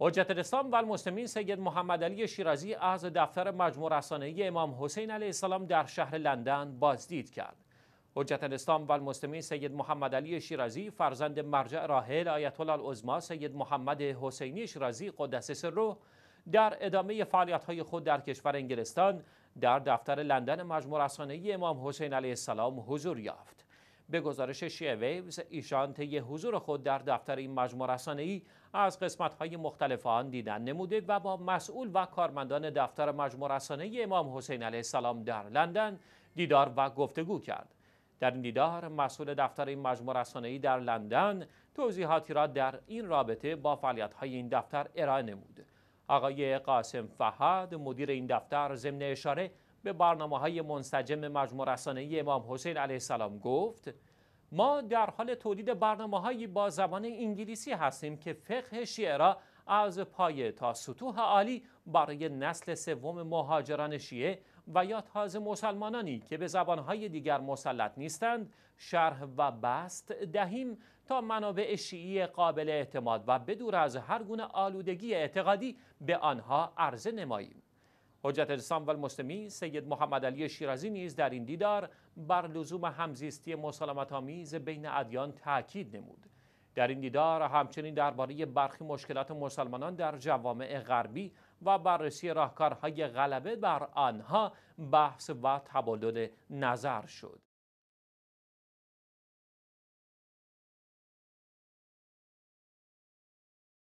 حجت الاسلام و المسلمین سید محمد علی شیرازی از دفتر مجموع رسانه‌ای امام حسین علیه السلام در شهر لندن بازدید کرد. حجت الاسلام و المسلمین سید محمد علی شیرازی فرزند مرجع راهل آیت الله العظما سید محمد حسینی شیرازی قدس سره در ادامه فعالیت‌های خود در کشور انگلستان در دفتر لندن مجموع رسانه‌ای امام حسین علیه السلام حضور یافت. به گزارش شیعه ویوز ایشان طی حضور خود در دفتر این مجموع ای از قسمت‌های مختلف آن دیدن نموده و با مسئول و کارمندان دفتر مجموع ای امام حسین علیه السلام در لندن دیدار و گفتگو کرد. در این دیدار مسئول دفتر این مجموع ای در لندن توضیحاتی را در این رابطه با فعالیت‌های این دفتر ارائه نمود. آقای قاسم فهد مدیر این دفتر ضمن اشاره به برنامه های منسجم مجموع رسانه امام حسین علیه السلام گفت ما در حال تولید برنامه هایی با زبان انگلیسی هستیم که فقه شیعه را از پایه تا سطوح عالی برای نسل سوم مهاجران شیعه و یا تازه مسلمانانی که به زبانهای دیگر مسلط نیستند شرح و بست دهیم تا منابع شیعی قابل اعتماد و بدور از هر گونه آلودگی اعتقادی به آنها عرضه نماییم حجت الاسلام و سید محمد علی شیرازی نیز در این دیدار بر لزوم همزیستی مسالمت آمیز بین ادیان تاکید نمود در این دیدار همچنین درباره برخی مشکلات مسلمانان در جوامع غربی و بررسی راهکارهای غلبه بر آنها بحث و تبادل نظر شد